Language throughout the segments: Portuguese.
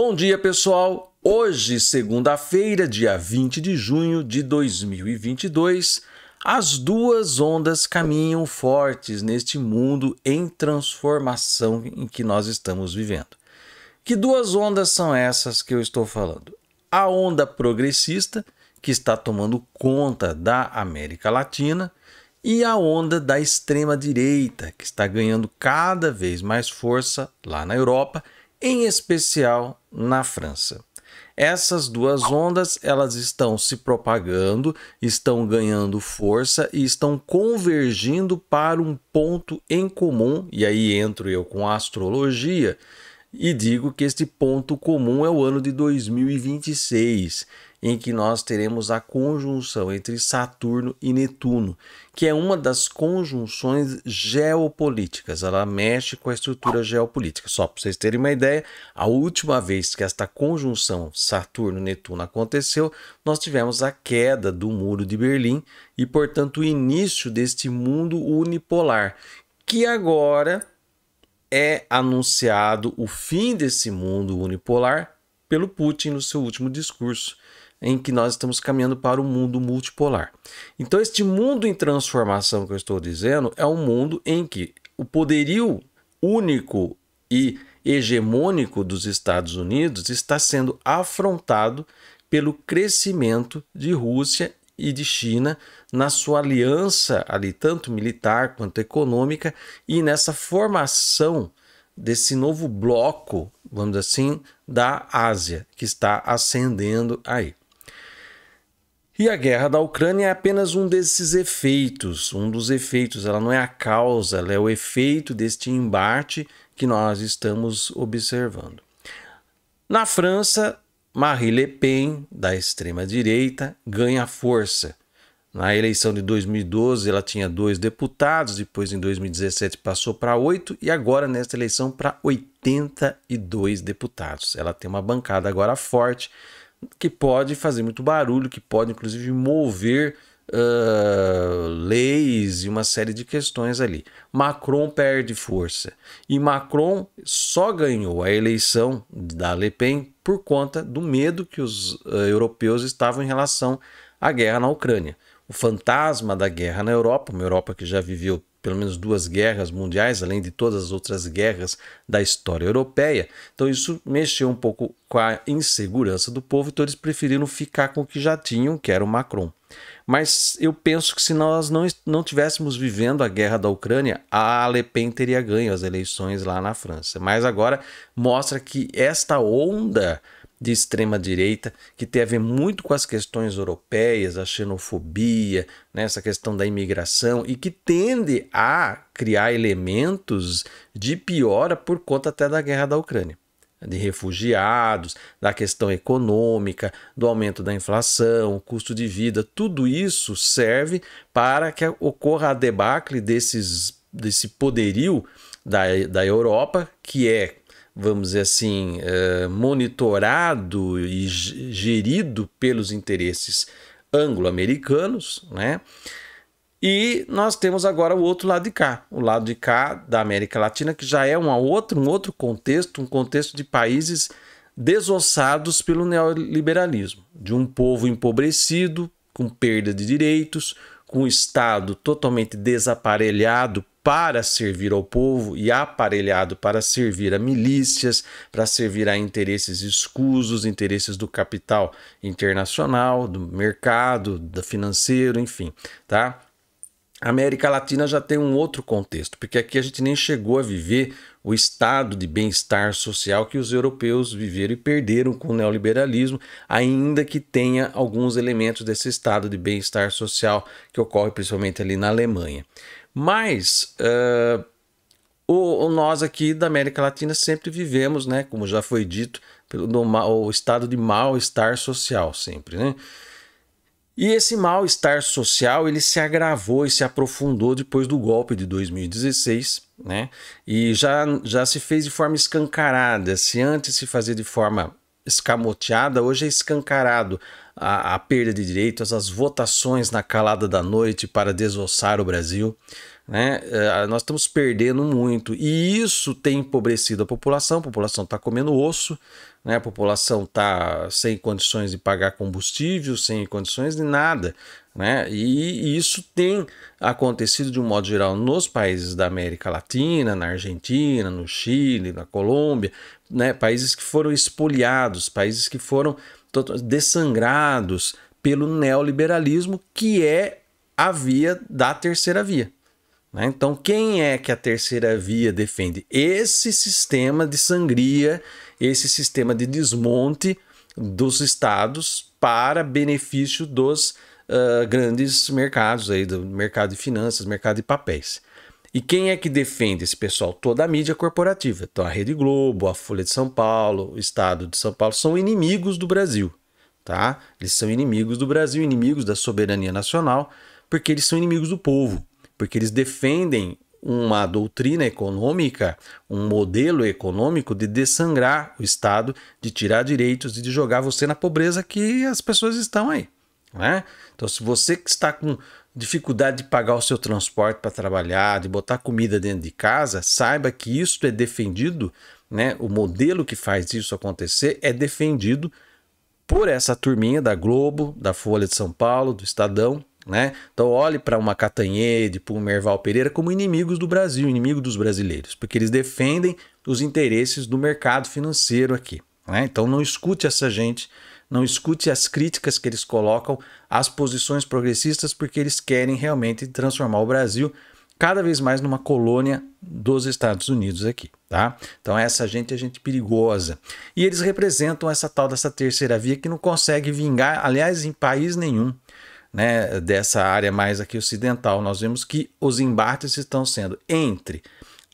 Bom dia, pessoal! Hoje, segunda-feira, dia 20 de junho de 2022, as duas ondas caminham fortes neste mundo em transformação em que nós estamos vivendo. Que duas ondas são essas que eu estou falando? A onda progressista, que está tomando conta da América Latina, e a onda da extrema-direita, que está ganhando cada vez mais força lá na Europa, em especial na França. Essas duas ondas, elas estão se propagando, estão ganhando força e estão convergindo para um ponto em comum, e aí entro eu com a astrologia e digo que este ponto comum é o ano de 2026 em que nós teremos a conjunção entre Saturno e Netuno, que é uma das conjunções geopolíticas. Ela mexe com a estrutura geopolítica. Só para vocês terem uma ideia, a última vez que esta conjunção Saturno-Netuno aconteceu, nós tivemos a queda do Muro de Berlim e, portanto, o início deste mundo unipolar, que agora é anunciado o fim desse mundo unipolar pelo Putin no seu último discurso em que nós estamos caminhando para o mundo multipolar. Então, este mundo em transformação que eu estou dizendo é um mundo em que o poderio único e hegemônico dos Estados Unidos está sendo afrontado pelo crescimento de Rússia e de China na sua aliança ali tanto militar quanto econômica e nessa formação desse novo bloco, vamos assim, da Ásia que está ascendendo aí. E a guerra da Ucrânia é apenas um desses efeitos, um dos efeitos, ela não é a causa, ela é o efeito deste embate que nós estamos observando. Na França, Marie Le Pen, da extrema-direita, ganha força. Na eleição de 2012, ela tinha dois deputados, depois em 2017 passou para oito e agora nesta eleição para 82 deputados. Ela tem uma bancada agora forte, que pode fazer muito barulho, que pode inclusive mover uh, leis e uma série de questões ali. Macron perde força e Macron só ganhou a eleição da Le Pen por conta do medo que os uh, europeus estavam em relação à guerra na Ucrânia. O fantasma da guerra na Europa, uma Europa que já viveu pelo menos duas guerras mundiais, além de todas as outras guerras da história europeia. Então isso mexeu um pouco com a insegurança do povo, então eles preferiram ficar com o que já tinham, que era o Macron. Mas eu penso que se nós não, não tivéssemos vivendo a guerra da Ucrânia, a Le Pen teria ganho as eleições lá na França. Mas agora mostra que esta onda de extrema direita que tem a ver muito com as questões europeias, a xenofobia, né, essa questão da imigração e que tende a criar elementos de piora por conta até da guerra da Ucrânia, de refugiados, da questão econômica, do aumento da inflação, custo de vida, tudo isso serve para que ocorra a debacle desses desse poderio da, da Europa, que é vamos dizer assim, eh, monitorado e gerido pelos interesses anglo-americanos, né? E nós temos agora o outro lado de cá, o lado de cá da América Latina, que já é uma outra, um outro contexto, um contexto de países desossados pelo neoliberalismo, de um povo empobrecido, com perda de direitos, com o Estado totalmente desaparelhado para servir ao povo e aparelhado para servir a milícias, para servir a interesses escusos, interesses do capital internacional, do mercado, do financeiro, enfim, tá? A América Latina já tem um outro contexto, porque aqui a gente nem chegou a viver o estado de bem-estar social que os europeus viveram e perderam com o neoliberalismo, ainda que tenha alguns elementos desse estado de bem-estar social que ocorre principalmente ali na Alemanha. Mas uh, o, o, nós aqui da América Latina sempre vivemos, né, como já foi dito, pelo o estado de mal-estar social sempre, né? E esse mal-estar social ele se agravou e se aprofundou depois do golpe de 2016, né? E já, já se fez de forma escancarada. Se antes se fazia de forma escamoteada, hoje é escancarado a, a perda de direitos, as votações na calada da noite para desossar o Brasil. Né? Eh, nós estamos perdendo muito e isso tem empobrecido a população. A população está comendo osso, né? a população está sem condições de pagar combustível, sem condições de nada. Né? E isso tem acontecido de um modo geral nos países da América Latina, na Argentina, no Chile, na Colômbia, né? países que foram espoliados, países que foram dessangrados pelo neoliberalismo, que é a via da terceira via. Né? Então, quem é que a terceira via defende? Esse sistema de sangria, esse sistema de desmonte dos estados para benefício dos uh, grandes mercados, aí, do mercado de finanças, mercado de papéis. E quem é que defende esse pessoal? Toda a mídia corporativa. Então, a Rede Globo, a Folha de São Paulo, o Estado de São Paulo são inimigos do Brasil. Tá? Eles são inimigos do Brasil, inimigos da soberania nacional, porque eles são inimigos do povo porque eles defendem uma doutrina econômica, um modelo econômico de desangrar o Estado, de tirar direitos e de jogar você na pobreza que as pessoas estão aí. Né? Então, se você que está com dificuldade de pagar o seu transporte para trabalhar, de botar comida dentro de casa, saiba que isso é defendido, né? o modelo que faz isso acontecer é defendido por essa turminha da Globo, da Folha de São Paulo, do Estadão, né? Então olhe para uma Catanhede, para um Merval Pereira como inimigos do Brasil, inimigo dos brasileiros, porque eles defendem os interesses do mercado financeiro aqui. Né? Então não escute essa gente, não escute as críticas que eles colocam às posições progressistas, porque eles querem realmente transformar o Brasil cada vez mais numa colônia dos Estados Unidos aqui, tá? Então essa gente é gente perigosa. E eles representam essa tal dessa terceira via que não consegue vingar, aliás, em país nenhum né, dessa área mais aqui ocidental, nós vemos que os embates estão sendo entre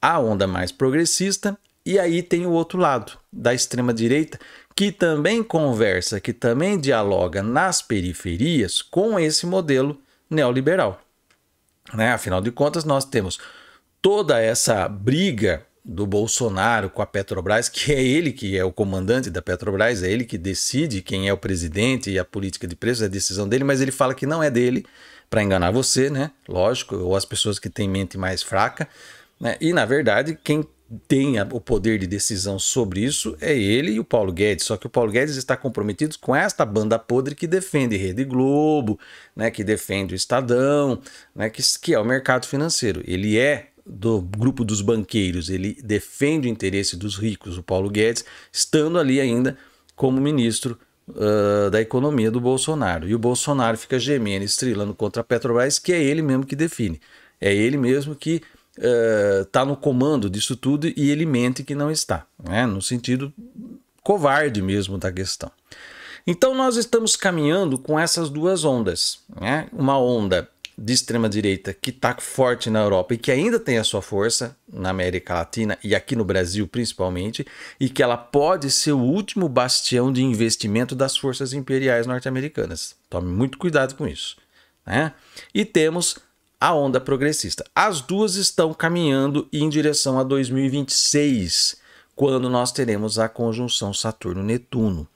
a onda mais progressista e aí tem o outro lado, da extrema direita, que também conversa, que também dialoga nas periferias com esse modelo neoliberal. Né? Afinal de contas, nós temos toda essa briga do Bolsonaro com a Petrobras, que é ele que é o comandante da Petrobras, é ele que decide quem é o presidente e a política de preços, é decisão dele, mas ele fala que não é dele, para enganar você, né? Lógico, ou as pessoas que têm mente mais fraca, né? E na verdade, quem tem o poder de decisão sobre isso é ele e o Paulo Guedes. Só que o Paulo Guedes está comprometido com esta banda podre que defende Rede Globo, né, que defende o Estadão, né, que, que é o mercado financeiro. Ele é do grupo dos banqueiros, ele defende o interesse dos ricos, o Paulo Guedes, estando ali ainda como ministro uh, da economia do Bolsonaro. E o Bolsonaro fica gemendo, estrilando contra a Petrobras, que é ele mesmo que define. É ele mesmo que está ah, uh, no comando disso tudo e ele mente que não está, né? no sentido covarde mesmo da questão. Então nós estamos caminhando com essas duas ondas, né? uma onda de extrema-direita que está forte na Europa e que ainda tem a sua força na América Latina e aqui no Brasil principalmente, e que ela pode ser o último bastião de investimento das forças imperiais norte-americanas. Tome muito cuidado com isso. Né? E temos a onda progressista. As duas estão caminhando em direção a 2026, quando nós teremos a conjunção Saturno-Netuno.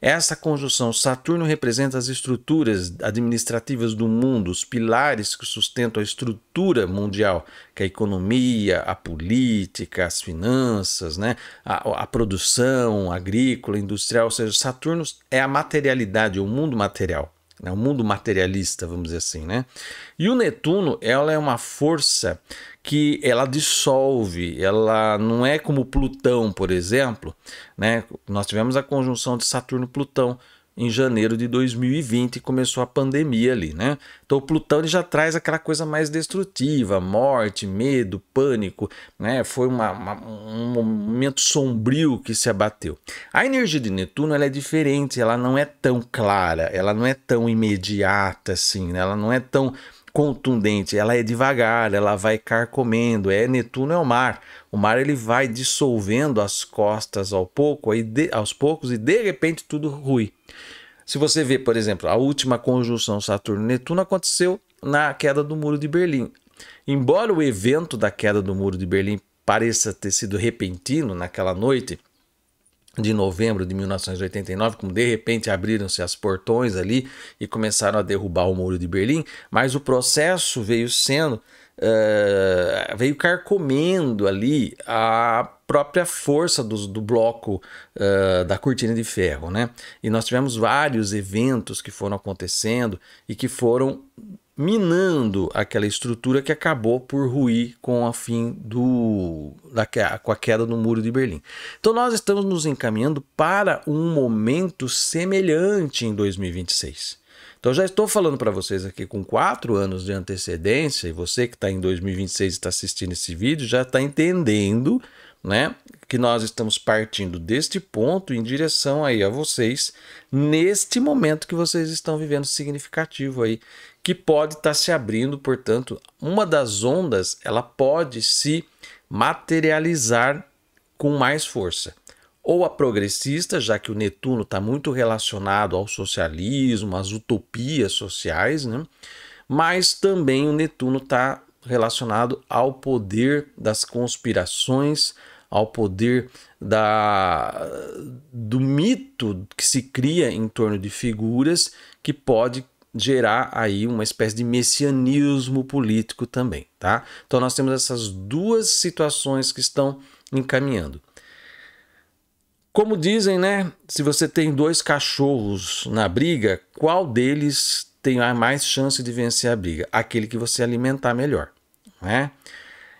Essa conjunção, Saturno representa as estruturas administrativas do mundo, os pilares que sustentam a estrutura mundial, que é a economia, a política, as finanças, né? a, a produção agrícola, industrial, ou seja, Saturno é a materialidade, o mundo material. Né? o mundo materialista, vamos dizer assim, né? E o Netuno, ela é uma força que ela dissolve, ela não é como Plutão, por exemplo, né? Nós tivemos a conjunção de Saturno-Plutão em janeiro de 2020 começou a pandemia ali, né? Então o Plutão ele já traz aquela coisa mais destrutiva, morte, medo, pânico, né? Foi uma, uma, um momento sombrio que se abateu. A energia de Netuno ela é diferente, ela não é tão clara, ela não é tão imediata assim, né? ela não é tão contundente, ela é devagar, ela vai carcomendo. É Netuno é o mar. O mar ele vai dissolvendo as costas ao pouco, aí de, aos poucos e de repente tudo rui. Se você vê, por exemplo, a última conjunção Saturno-Netuno aconteceu na queda do Muro de Berlim. Embora o evento da queda do Muro de Berlim pareça ter sido repentino naquela noite, de novembro de 1989, como de repente abriram-se as portões ali e começaram a derrubar o muro de Berlim, mas o processo veio sendo Uh, veio carcomendo ali a própria força do, do bloco uh, da cortina de ferro, né? E nós tivemos vários eventos que foram acontecendo e que foram minando aquela estrutura que acabou por ruir com a fim do da, com a queda do muro de Berlim. Então nós estamos nos encaminhando para um momento semelhante em 2026. Então já estou falando para vocês aqui com quatro anos de antecedência e você que está em 2026 e está assistindo esse vídeo já está entendendo, né, que nós estamos partindo deste ponto em direção aí a vocês neste momento que vocês estão vivendo significativo aí que pode estar tá se abrindo, portanto, uma das ondas ela pode se materializar com mais força. Ou a progressista, já que o Netuno está muito relacionado ao socialismo, às utopias sociais, né? mas também o Netuno está relacionado ao poder das conspirações, ao poder da, do mito que se cria em torno de figuras que pode gerar aí uma espécie de messianismo político também, tá? Então nós temos essas duas situações que estão encaminhando. Como dizem, né? Se você tem dois cachorros na briga, qual deles tem a mais chance de vencer a briga? Aquele que você alimentar melhor, né?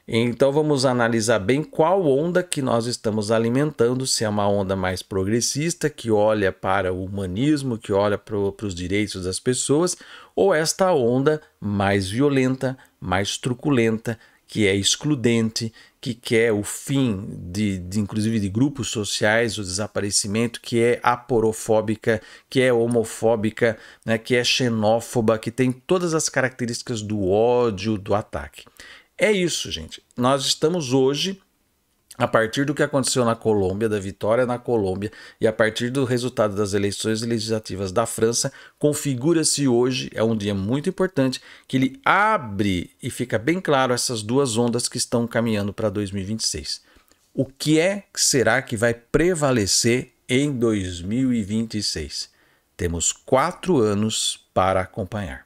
Então vamos analisar bem qual onda que nós estamos alimentando, se é uma onda mais progressista, que olha para o humanismo, que olha para, para os direitos das pessoas, ou esta onda mais violenta, mais truculenta, que é excludente, que quer o fim de, de, inclusive de grupos sociais, o desaparecimento, que é aporofóbica, que é homofóbica, né, que é xenófoba, que tem todas as características do ódio, do ataque. É isso, gente. Nós estamos hoje, a partir do que aconteceu na Colômbia, da vitória na Colômbia, e a partir do resultado das eleições legislativas da França, configura-se hoje, é um dia muito importante, que ele abre e fica bem claro essas duas ondas que estão caminhando para 2026. O que é que será que vai prevalecer em 2026? Temos quatro anos para acompanhar.